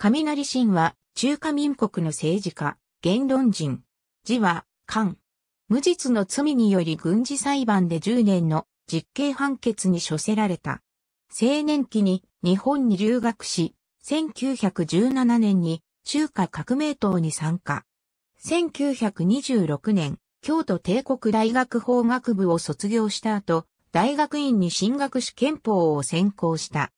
雷神は、中華民国の政治家、言論人。字は、漢。無実の罪により軍事裁判で10年の実刑判決に処せられた。青年期に日本に留学し、1917年に中華革命党に参加。1926年、京都帝国大学法学部を卒業した後、大学院に進学し憲法を専攻した。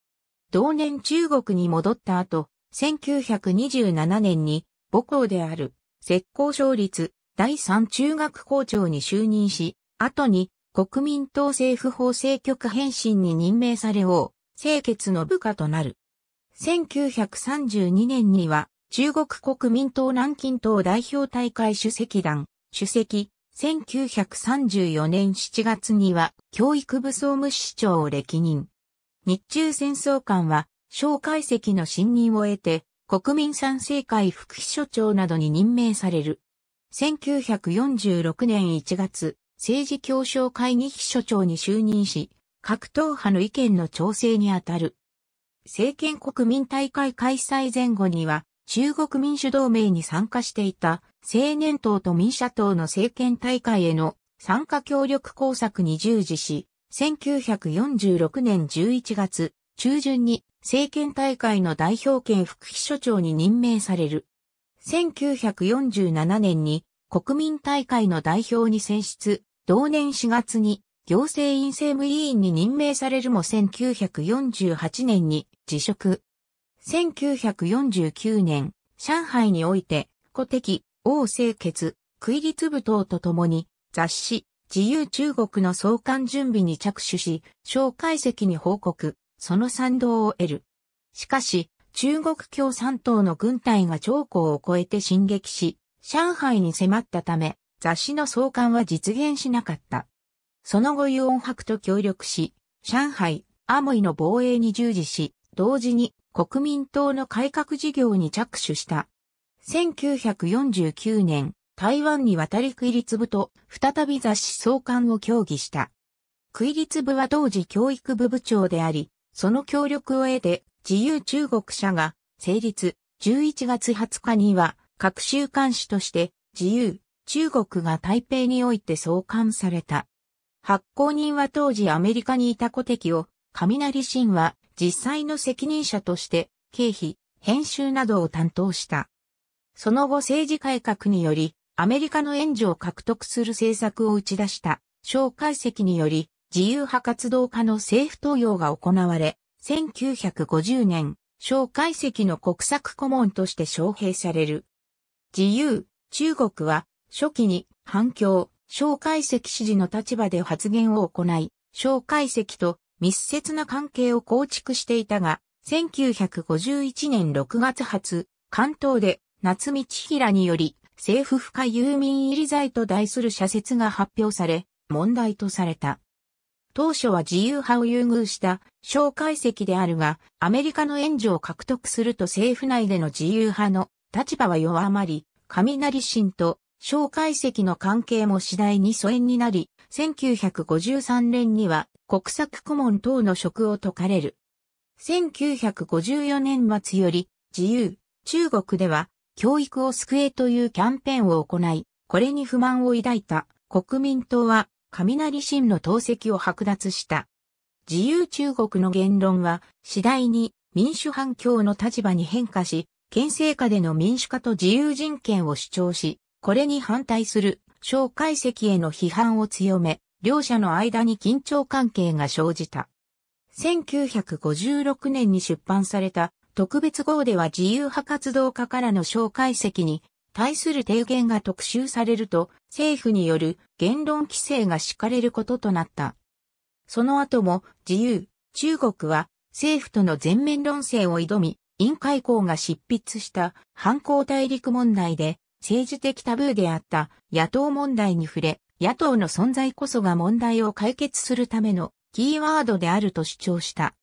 同年中国に戻った後、1927年に母校である石膏省立第三中学校長に就任し、後に国民党政府法制局返信に任命され王、清潔の部下となる。1932年には中国国民党南京党代表大会主席団、主席、1934年7月には教育部総務市長を歴任。日中戦争官は小解析の信任を得て、国民賛成会副秘書長などに任命される。1946年1月、政治協商会議秘書長に就任し、各党派の意見の調整にあたる。政権国民大会開催前後には、中国民主同盟に参加していた青年党と民社党の政権大会への参加協力工作に従事し、1946年11月中旬に政権大会の代表権副秘書長に任命される。1947年に国民大会の代表に選出、同年4月に行政院政務委員に任命されるも1948年に辞職。1949年、上海において、古敵、王清決、区立部等と共に、雑誌、自由中国の創刊準備に着手し、小介析に報告。その賛同を得る。しかし、中国共産党の軍隊が長江を越えて進撃し、上海に迫ったため、雑誌の創刊は実現しなかった。その後ユオン博と協力し、上海、アモイの防衛に従事し、同時に国民党の改革事業に着手した。1949年、台湾に渡り区立部と再び雑誌創刊を協議した。区立部は当時教育部部長であり、その協力を得て、自由中国社が成立、11月20日には、各週刊誌として、自由、中国が台北において創刊された。発行人は当時アメリカにいた古敵を、雷神は実際の責任者として、経費、編集などを担当した。その後政治改革により、アメリカの援助を獲得する政策を打ち出した、蒋介石により、自由派活動家の政府登用が行われ、1950年、小解析の国策顧問として招聘される。自由、中国は、初期に反響、小解析支持の立場で発言を行い、小解析と密接な関係を構築していたが、1951年6月初、関東で夏道平により、政府不可有民入り罪と題する社説が発表され、問題とされた。当初は自由派を優遇した小解析であるが、アメリカの援助を獲得すると政府内での自由派の立場は弱まり、雷神と小解析の関係も次第に疎遠になり、1953年には国策顧問等の職を解かれる。1954年末より自由、中国では教育を救えというキャンペーンを行い、これに不満を抱いた国民党は雷神の投石を剥奪した。自由中国の言論は次第に民主反共の立場に変化し、憲政下での民主化と自由人権を主張し、これに反対する蒋介石への批判を強め、両者の間に緊張関係が生じた。1956年に出版された特別号では自由派活動家からの蒋介石に対する提言が特集されると、政府による言論規制が敷かれることとなった。その後も自由、中国は政府との全面論戦を挑み、委員会校が執筆した反抗大陸問題で政治的タブーであった野党問題に触れ、野党の存在こそが問題を解決するためのキーワードであると主張した。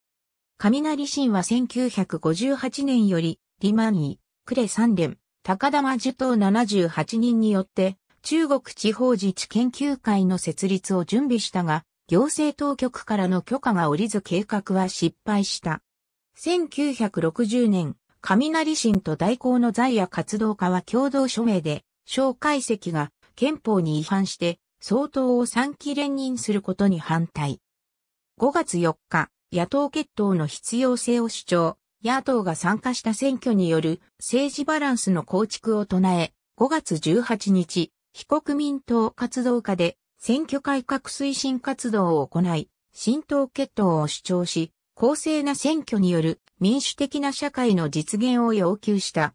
雷神は1958年より、リマニー、クレ三連、高玉樹党78人によって、中国地方自治研究会の設立を準備したが、行政当局からの許可が下りず計画は失敗した。1960年、雷神と大公の在野活動家は共同署名で、小解析が憲法に違反して、総統を三期連任することに反対。5月4日、野党決闘の必要性を主張、野党が参加した選挙による政治バランスの構築を唱え、5月18日、非国民党活動家で選挙改革推進活動を行い、新党決闘を主張し、公正な選挙による民主的な社会の実現を要求した。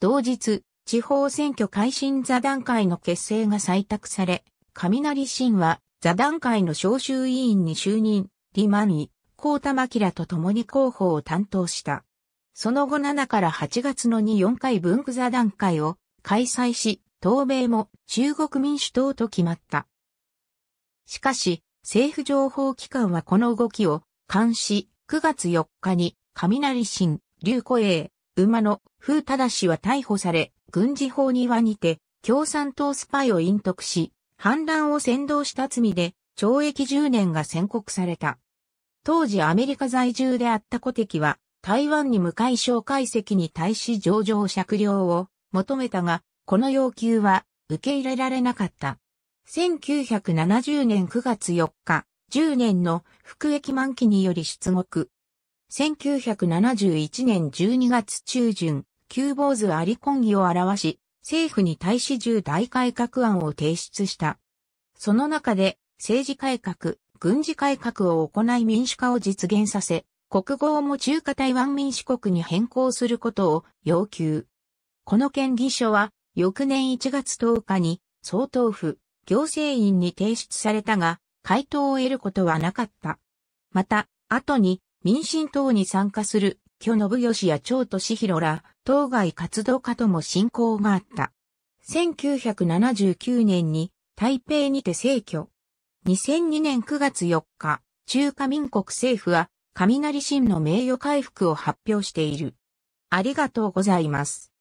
同日、地方選挙改進座談会の結成が採択され、雷新は座談会の招集委員に就任、リマニ、光玉明と共に広報を担当した。その後7から8月の2、4回文具座談会を開催し、東米も中国民主党と決まった。しかし、政府情報機関はこの動きを監視、9月4日に雷神、劉古英、馬の風忠氏は逮捕され、軍事法庭にて共産党スパイを隠匿し、反乱を扇動した罪で懲役10年が宣告された。当時アメリカ在住であった古敵は、台湾に向かい介石に対し上場釈量を求めたが、この要求は受け入れられなかった。1970年9月4日、10年の服役満期により出国。1971年12月中旬、旧坊主アリコン議を表し、政府に対し重大改革案を提出した。その中で、政治改革、軍事改革を行い民主化を実現させ、国号も中華台湾民主国に変更することを要求。この建議書は、翌年1月10日に、総統府、行政院に提出されたが、回答を得ることはなかった。また、後に、民進党に参加する、巨信義や長志弘ら、当該活動家とも親交があった。1979年に、台北にて逝去。2002年9月4日、中華民国政府は、雷神の名誉回復を発表している。ありがとうございます。